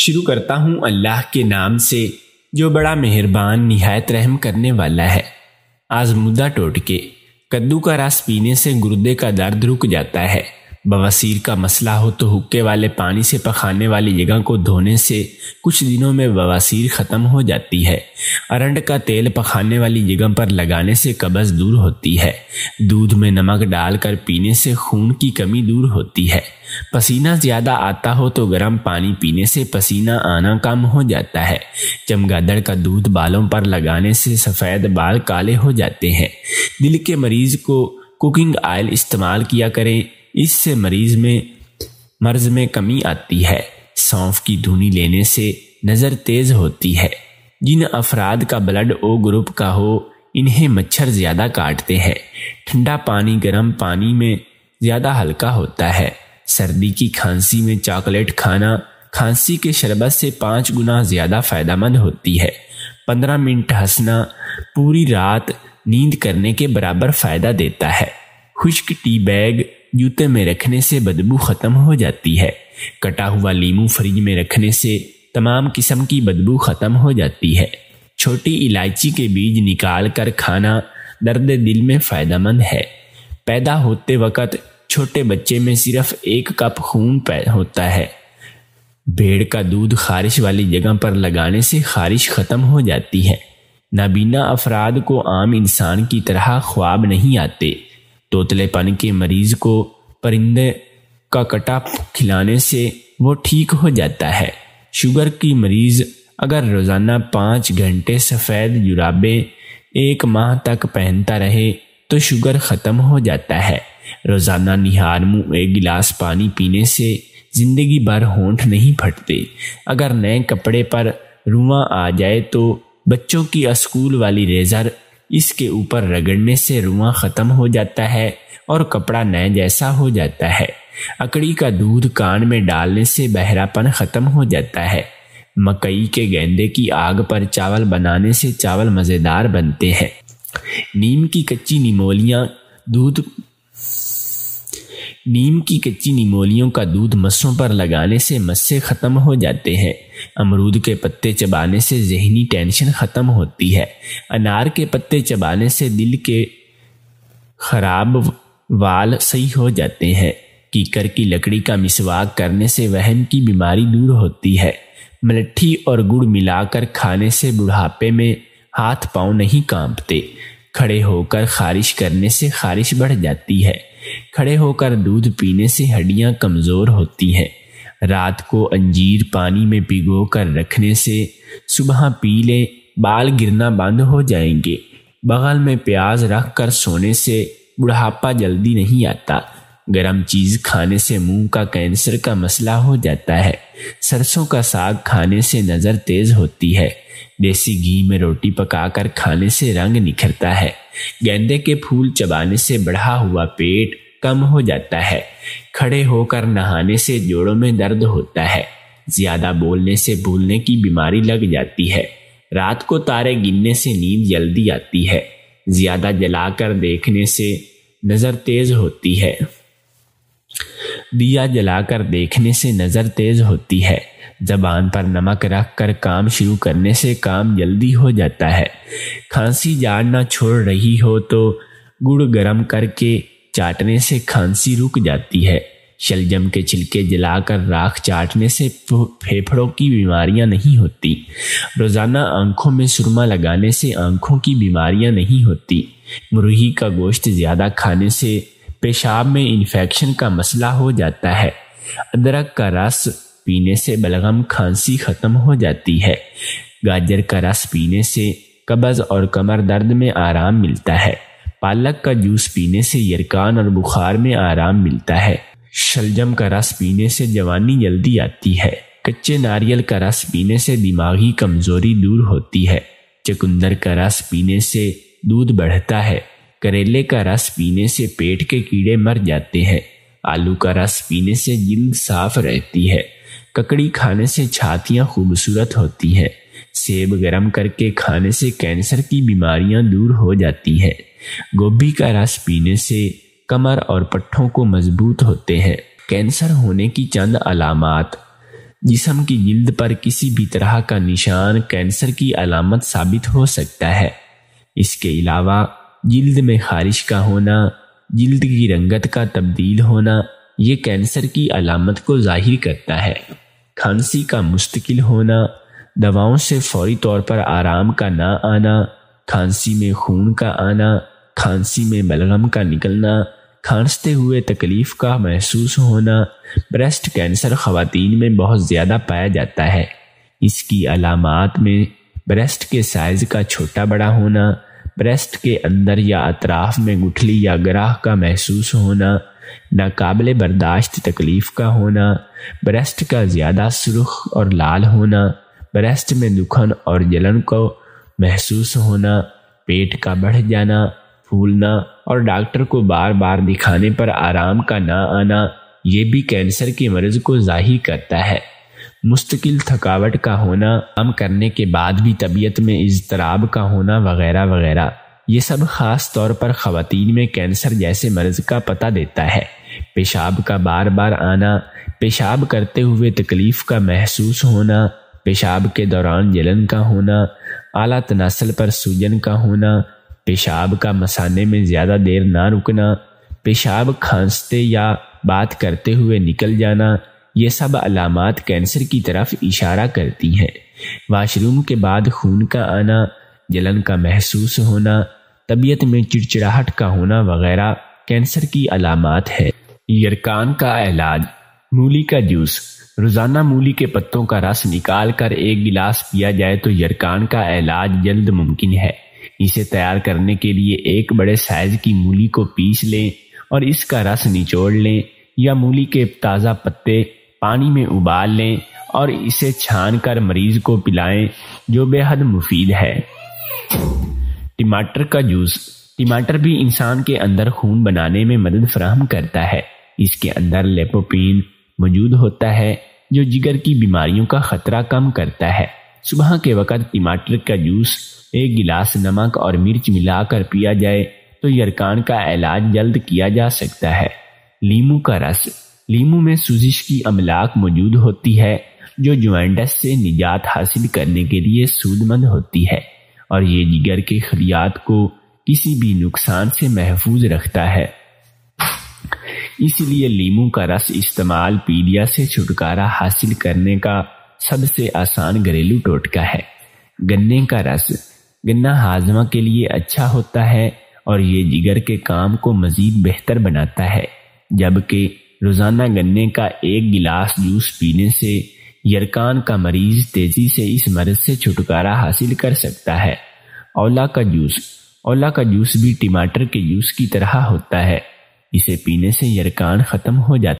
शुरू करता हूं अल्लाह के नाम से जो बड़ा मेहरबान निहायत रहम करने वाला है आजमुदा टोटके कद्दू का रस पीने से गुर्दे का दर्द रुक जाता है बवासीर का मसला हो तो हुक्के वाले पानी से पखाने वाली जगह को धोने से कुछ दिनों में बवासीर ख़त्म हो जाती है अरंड का तेल पखाने वाली जगह पर लगाने से कब्ज़ दूर होती है दूध में नमक डालकर पीने से खून की कमी दूर होती है पसीना ज़्यादा आता हो तो गर्म पानी पीने से पसीना आना कम हो जाता है चमगादड़ का दूध बालों पर लगाने से सफ़ेद बाल काले हो जाते हैं दिल के मरीज़ को कुकिंग ऑयल इस्तेमाल किया करें इससे मरीज में मर्ज में कमी आती है सौंफ की धुनी लेने से नज़र तेज होती है जिन अफराद का ब्लड ओ ग्रुप का हो इन्हें मच्छर ज़्यादा काटते हैं ठंडा पानी गर्म पानी में ज़्यादा हल्का होता है सर्दी की खांसी में चॉकलेट खाना खांसी के शरबत से पाँच गुना ज़्यादा फ़ायदेमंद होती है पंद्रह मिनट हंसना पूरी रात नींद करने के बराबर फ़ायदा देता है खुश्क टी बैग जूते में रखने से बदबू खत्म हो जाती है कटा हुआ लीमू फ्रिज में रखने से तमाम किस्म की बदबू खत्म हो जाती है छोटी इलायची के बीज निकाल कर खाना दर्द दिल में फ़ायदेमंद है पैदा होते वक़्त छोटे बच्चे में सिर्फ एक कप खून होता है भेड़ का दूध खारिश वाली जगह पर लगाने से खारिश ख़त्म हो जाती है नाबीना अफराद को आम इंसान की तरह ख्वाब नहीं आते तोतले पानी के मरीज को परिंदे का कटा खिलाने से वो ठीक हो जाता है शुगर की मरीज अगर रोज़ाना पाँच घंटे सफ़ेद जुराबे एक माह तक पहनता रहे तो शुगर ख़त्म हो जाता है रोज़ाना निहार मुँह एक गिलास पानी पीने से ज़िंदगी भर होंठ नहीं फटते अगर नए कपड़े पर रुआ आ जाए तो बच्चों की स्कूल वाली रेज़र इसके ऊपर रगड़ने से रुआ खत्म हो जाता है और कपड़ा नए जैसा हो जाता है अकड़ी का दूध कान में डालने से बहरापन खत्म हो जाता है मकई के गेंदे की आग पर चावल बनाने से चावल मज़ेदार बनते हैं नीम की कच्ची निमोलियाँ दूध नीम की कच्ची निमोलियों का दूध मस्सों पर लगाने से मस्से ख़त्म हो जाते हैं अमरूद के पत्ते चबाने से जहनी टेंशन ख़त्म होती है अनार के पत्ते चबाने से दिल के खराब वाल सही हो जाते हैं कीकर की लकड़ी का मिसवाक करने से वहन की बीमारी दूर होती है मलट्ठी और गुड़ मिलाकर खाने से बुढ़ापे में हाथ पांव नहीं कांपते खड़े होकर खारिश करने से खारिश बढ़ जाती है खड़े होकर दूध पीने से हड्डियां कमज़ोर होती हैं रात को अंजीर पानी में भिगो कर रखने से सुबह पी लें बाल गिरना बंद हो जाएंगे बगल में प्याज रख कर सोने से बुढ़ापा जल्दी नहीं आता गरम चीज खाने से मुंह का कैंसर का मसला हो जाता है सरसों का साग खाने से नज़र तेज होती है देसी घी में रोटी पकाकर खाने से रंग निखरता है गेंदे के फूल चबाने से बढ़ा हुआ पेट कम हो जाता है खड़े होकर नहाने से जोड़ों में दर्द होता है ज्यादा बोलने से भूलने की बीमारी लग जाती है रात को तारे गिनने से नींद जल्दी आती है ज्यादा जलाकर देखने से नज़र तेज होती है दिया जलाकर देखने से नज़र तेज होती है जबान पर नमक रख कर काम शुरू करने से काम जल्दी हो जाता है खांसी जाड़ना छोड़ रही हो तो गुड़ गरम करके चाटने से खांसी रुक जाती है शलजम के छिलके जलाकर राख चाटने से फेफड़ों की बीमारियां नहीं होती रोज़ाना आंखों में सुरमा लगाने से आंखों की बीमारियां नहीं होती मुरही का गोश्त ज़्यादा खाने से पेशाब में इन्फेक्शन का मसला हो जाता है अदरक का रस पीने से बलगम खांसी ख़त्म हो जाती है गाजर का रस पीने से कब्ज़ और कमर दर्द में आराम मिलता है पालक का जूस पीने से यरकान और बुखार में आराम मिलता है शलजम का रस पीने से जवानी जल्दी आती है कच्चे नारियल का रस पीने से दिमागी कमजोरी दूर होती है चकुंदर का रस पीने से दूध बढ़ता है करेले का रस पीने से पेट के कीड़े मर जाते हैं आलू का रस पीने से जिल्द साफ रहती है ककड़ी खाने से छातियाँ खूबसूरत होती हैं सेब गरम करके खाने से कैंसर की बीमारियां दूर हो जाती है गोभी का रस पीने से कमर और पट्ठों को मजबूत होते हैं कैंसर होने की चंद अलामत जिसम की जिल्द पर किसी भी तरह का निशान कैंसर की अलामत साबित हो सकता है इसके अलावा जिल्द में खारिश का होना जिल्द की रंगत का तब्दील होना ये कैंसर की अलामत को जाहिर करता है खांसी का मुस्तकिल होना दवाओं से फौरी तौर पर आराम का ना आना खांसी में खून का आना खांसी में बलगम का निकलना खांसते हुए तकलीफ़ का महसूस होना ब्रेस्ट कैंसर ख़वातीन में बहुत ज़्यादा पाया जाता है इसकी अलामत में ब्रेस्ट के साइज़ का छोटा बड़ा होना ब्रेस्ट के अंदर या अतराफ में गुठली या ग्राह का महसूस होना नाकबिल बर्दाश्त तकलीफ़ का होना ब्रेस्ट का ज़्यादा सुरख और लाल होना ब्रेस्ट में दुखन और जलन को महसूस होना पेट का बढ़ जाना फूलना और डॉक्टर को बार बार दिखाने पर आराम का ना आना ये भी कैंसर के मरीज को जाहिर करता है मुस्तकिल थकावट का होना काम करने के बाद भी तबीयत में इजतराब का होना वगैरह वगैरह ये सब खास तौर पर खातन में कैंसर जैसे मर्ज का पता देता है पेशाब का बार बार आना पेशाब करते हुए तकलीफ का महसूस होना पेशाब के दौरान जलन का होना आला तनासल पर सूजन का होना पेशाब का मसाने में ज़्यादा देर ना रुकना पेशाब खांसते या बात करते हुए निकल जाना ये सब अलामत कैंसर की तरफ इशारा करती हैं वाशरूम के बाद खून का आना जलन का महसूस होना तबीयत में चिड़चिड़ाहट का होना वगैरह कैंसर की अलामत है यरकान का इलाज मूली का जूस रोजाना मूली के पत्तों का रस निकाल कर एक गिलास पिया जाए तो यरकान का इलाज जल्द मुमकिन है इसे तैयार करने के लिए एक बड़े साइज की मूली को पीस लें और इसका रस निचोड़ लें या मूली के ताज़ा पत्ते पानी में उबाल लें और इसे छान कर मरीज को पिलाएं जो बेहद मुफीद है टमाटर का जूस टमाटर भी इंसान के अंदर खून बनाने में मदद फ्राहम करता है इसके अंदर लेपोपिन मौजूद होता है जो जिगर की बीमारियों का खतरा कम करता है सुबह के वक़्त टमाटर का जूस एक गिलास नमक और मिर्च मिलाकर पिया जाए तो यरकान का इलाज जल्द किया जा सकता है लीमू का रस लीमू में सूजिश की अमलाक मौजूद होती है जो ज्वाइंडस से निजात हासिल करने के लिए सूदमंद होती है और ये जिगर के खलियात को किसी भी नुकसान से महफूज रखता है इसलिए लीमू का रस इस्तेमाल पीलिया से छुटकारा हासिल करने का सबसे आसान घरेलू टोटका है गन्ने का रस गन्ना हाजमा के लिए अच्छा होता है और ये जिगर के काम को मज़ीद बेहतर बनाता है जबकि रोज़ाना गन्ने का एक गिलास जूस पीने से यरकान का मरीज तेज़ी से इस मर्ज से छुटकारा हासिल कर सकता है औला का जूस औला का जूस भी टमाटर के जूस की तरह होता है इसे पीने से यरकान खत्म हो जाता